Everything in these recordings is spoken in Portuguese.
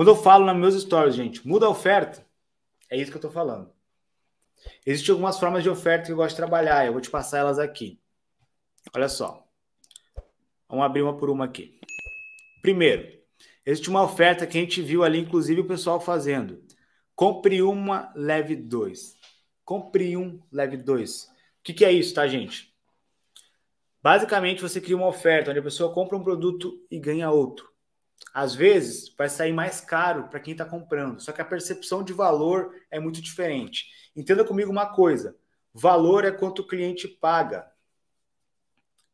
Quando eu falo nas meus stories, gente, muda a oferta, é isso que eu estou falando. Existem algumas formas de oferta que eu gosto de trabalhar, eu vou te passar elas aqui. Olha só. Vamos abrir uma por uma aqui. Primeiro, existe uma oferta que a gente viu ali, inclusive o pessoal fazendo. Compre uma, leve dois. Compre um, leve dois. O que, que é isso, tá, gente? Basicamente, você cria uma oferta onde a pessoa compra um produto e ganha outro às vezes vai sair mais caro para quem está comprando, só que a percepção de valor é muito diferente. Entenda comigo uma coisa: valor é quanto o cliente paga.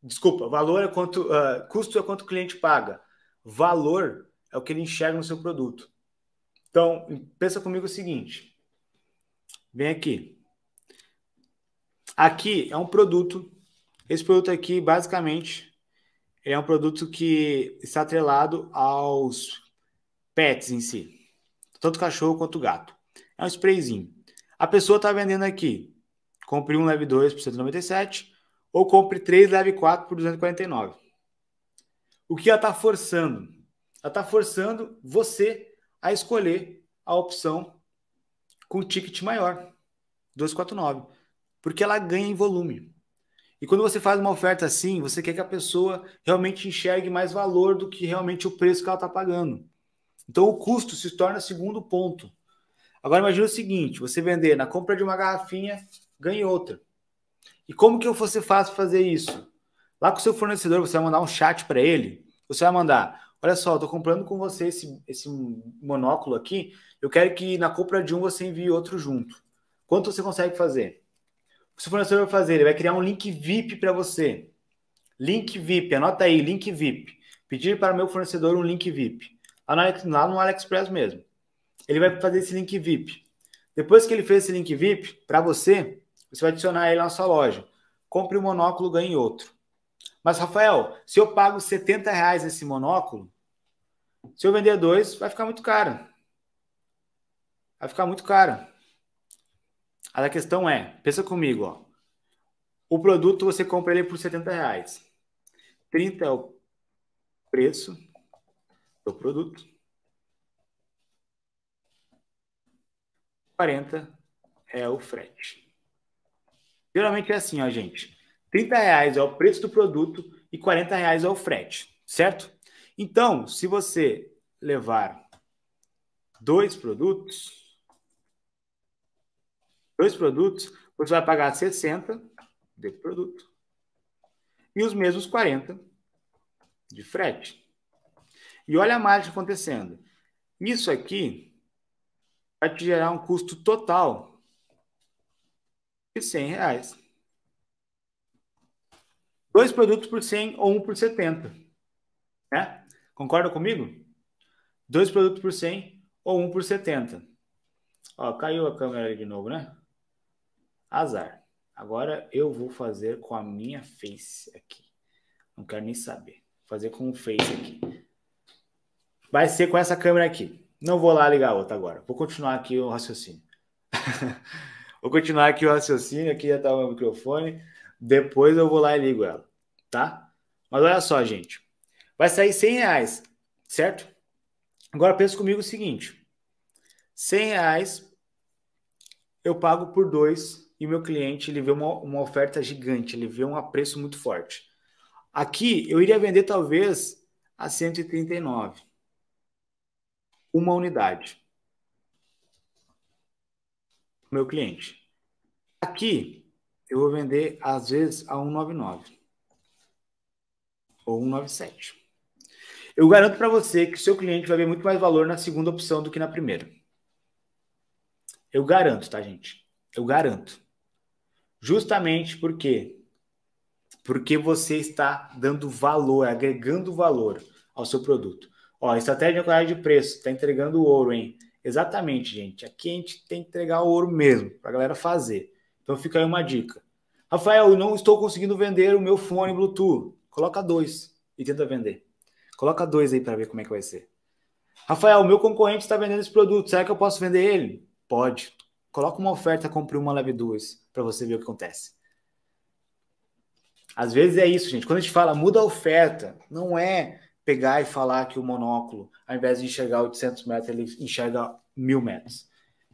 Desculpa, valor é quanto uh, custo é quanto o cliente paga. Valor é o que ele enxerga no seu produto. Então pensa comigo o seguinte: vem aqui. Aqui é um produto. Esse produto aqui basicamente ele é um produto que está atrelado aos pets em si, tanto cachorro quanto gato. É um sprayzinho. A pessoa está vendendo aqui, compre um leve 2 por 197 ou compre três leve 4 por 249. O que ela está forçando? Ela está forçando você a escolher a opção com ticket maior, 249, porque ela ganha em volume. E quando você faz uma oferta assim, você quer que a pessoa realmente enxergue mais valor do que realmente o preço que ela está pagando. Então o custo se torna segundo ponto. Agora imagine o seguinte: você vender na compra de uma garrafinha, ganhe outra. E como que você faz para fazer isso? Lá com o seu fornecedor, você vai mandar um chat para ele. Você vai mandar: Olha só, estou comprando com você esse, esse monóculo aqui. Eu quero que na compra de um você envie outro junto. Quanto você consegue fazer? o seu fornecedor vai fazer? Ele vai criar um link VIP para você. Link VIP, anota aí, link VIP. Pedir para meu fornecedor um link VIP. Lá no AliExpress mesmo. Ele vai fazer esse link VIP. Depois que ele fez esse link VIP para você, você vai adicionar ele na sua loja. Compre um monóculo, ganhe outro. Mas, Rafael, se eu pago 70 reais nesse monóculo, se eu vender dois, vai ficar muito caro. Vai ficar muito caro. A questão é, pensa comigo, ó. O produto você compra ele por 70 reais. 30 é o preço do produto. 40 é o frete. Geralmente é assim, ó, gente. 30 reais é o preço do produto e 40 reais é o frete, certo? Então, se você levar dois produtos, dois produtos, você vai pagar 60 de produto e os mesmos 40 de frete. E olha a margem acontecendo. Isso aqui vai te gerar um custo total de 100 reais. Dois produtos por 100 ou um por 70. Né? Concorda comigo? Dois produtos por 100 ou um por 70. Ó, caiu a câmera de novo, né? Azar. Agora eu vou fazer com a minha face aqui. Não quero nem saber. Vou fazer com o face aqui. Vai ser com essa câmera aqui. Não vou lá ligar outra agora. Vou continuar aqui o raciocínio. vou continuar aqui o raciocínio. Aqui já tá o meu microfone. Depois eu vou lá e ligo ela, tá? Mas olha só, gente. Vai sair 100 reais, certo? Agora pensa comigo o seguinte. 100 reais eu pago por dois e o meu cliente ele vê uma, uma oferta gigante, ele vê um preço muito forte. Aqui eu iria vender talvez a 139. Uma unidade. Meu cliente. Aqui eu vou vender às vezes a 199 ou 197. Eu garanto para você que seu cliente vai ver muito mais valor na segunda opção do que na primeira. Eu garanto, tá, gente? Eu garanto. Justamente porque Porque você está dando valor, agregando valor ao seu produto. Ó, estratégia de de preço, está entregando ouro, hein? Exatamente, gente. Aqui a gente tem que entregar ouro mesmo, para a galera fazer. Então fica aí uma dica. Rafael, eu não estou conseguindo vender o meu fone Bluetooth. Coloca dois e tenta vender. Coloca dois aí para ver como é que vai ser. Rafael, meu concorrente está vendendo esse produto. Será que eu posso vender ele? Pode. Coloca uma oferta, compre uma, leve duas, para você ver o que acontece. Às vezes é isso, gente. Quando a gente fala muda a oferta, não é pegar e falar que o monóculo, ao invés de enxergar 800 metros, ele enxerga mil metros.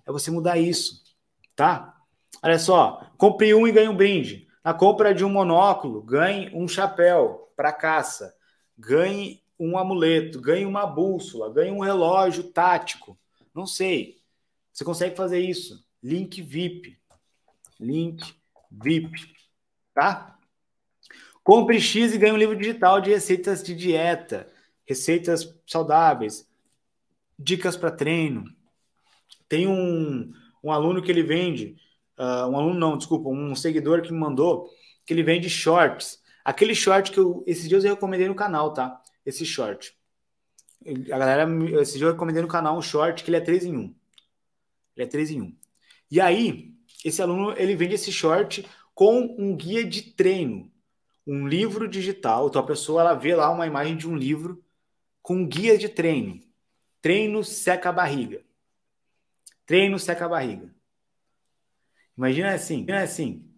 É você mudar isso, tá? Olha só, compre um e ganhe um brinde. Na compra de um monóculo, ganhe um chapéu para caça, ganhe um amuleto, ganhe uma bússola, ganhe um relógio tático. Não sei. Você consegue fazer isso? Link VIP. Link VIP. Tá? Compre X e ganhe um livro digital de receitas de dieta, receitas saudáveis, dicas para treino. Tem um, um aluno que ele vende, uh, um aluno não, desculpa, um seguidor que me mandou que ele vende shorts. Aquele short que eu, esses dias eu recomendei no canal, tá? Esse short. A galera, esses dias eu recomendei no canal um short que ele é 3 em 1. Ele é 3 em 1. E aí, esse aluno ele vende esse short com um guia de treino, um livro digital. Então a pessoa ela vê lá uma imagem de um livro com um guia de treino. Treino seca a barriga. Treino seca a barriga. Imagina assim, imagina assim.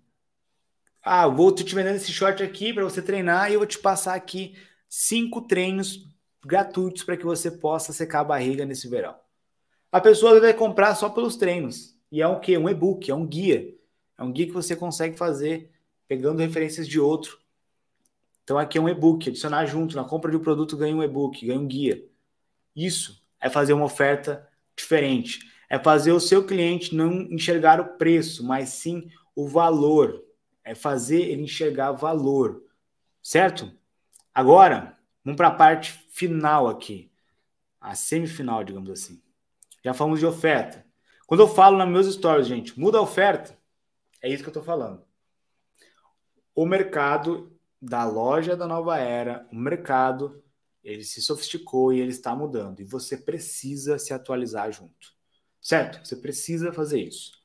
Ah, vou te vendendo esse short aqui para você treinar e eu vou te passar aqui cinco treinos gratuitos para que você possa secar a barriga nesse verão. A pessoa vai comprar só pelos treinos. E é o que? Um e-book, é um guia. É um guia que você consegue fazer pegando referências de outro. Então aqui é um e-book, adicionar junto, na compra de um produto ganha um e-book, ganha um guia. Isso é fazer uma oferta diferente. É fazer o seu cliente não enxergar o preço, mas sim o valor. É fazer ele enxergar valor. Certo? Agora, vamos para a parte final aqui. A semifinal, digamos assim. Já falamos de oferta, quando eu falo nas meus stories, gente, muda a oferta, é isso que eu estou falando. O mercado da loja da nova era, o mercado, ele se sofisticou e ele está mudando. E você precisa se atualizar junto. Certo? Você precisa fazer isso.